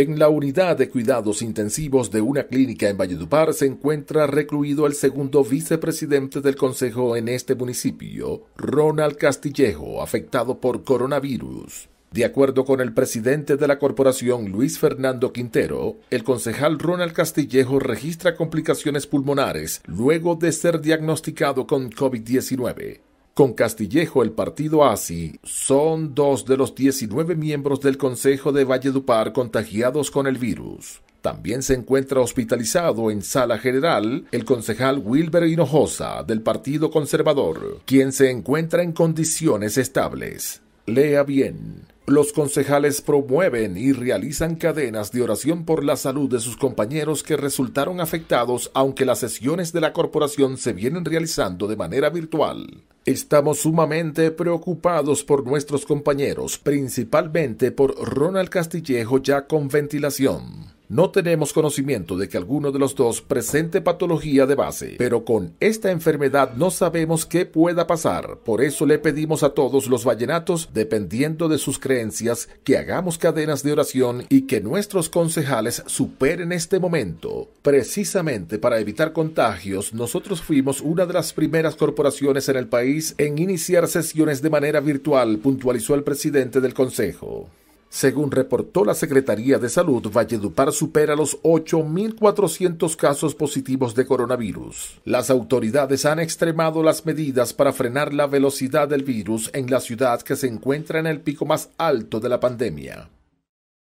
En la unidad de cuidados intensivos de una clínica en Valledupar se encuentra recluido el segundo vicepresidente del Consejo en este municipio, Ronald Castillejo, afectado por coronavirus. De acuerdo con el presidente de la corporación, Luis Fernando Quintero, el concejal Ronald Castillejo registra complicaciones pulmonares luego de ser diagnosticado con COVID-19. Con Castillejo el partido ASI son dos de los 19 miembros del Consejo de Valledupar contagiados con el virus. También se encuentra hospitalizado en sala general el concejal Wilber Hinojosa del Partido Conservador, quien se encuentra en condiciones estables. Lea bien. Los concejales promueven y realizan cadenas de oración por la salud de sus compañeros que resultaron afectados, aunque las sesiones de la corporación se vienen realizando de manera virtual. Estamos sumamente preocupados por nuestros compañeros, principalmente por Ronald Castillejo ya con ventilación. No tenemos conocimiento de que alguno de los dos presente patología de base, pero con esta enfermedad no sabemos qué pueda pasar. Por eso le pedimos a todos los vallenatos, dependiendo de sus creencias, que hagamos cadenas de oración y que nuestros concejales superen este momento. Precisamente para evitar contagios, nosotros fuimos una de las primeras corporaciones en el país en iniciar sesiones de manera virtual, puntualizó el presidente del Consejo. Según reportó la Secretaría de Salud, Valledupar supera los 8.400 casos positivos de coronavirus. Las autoridades han extremado las medidas para frenar la velocidad del virus en la ciudad que se encuentra en el pico más alto de la pandemia.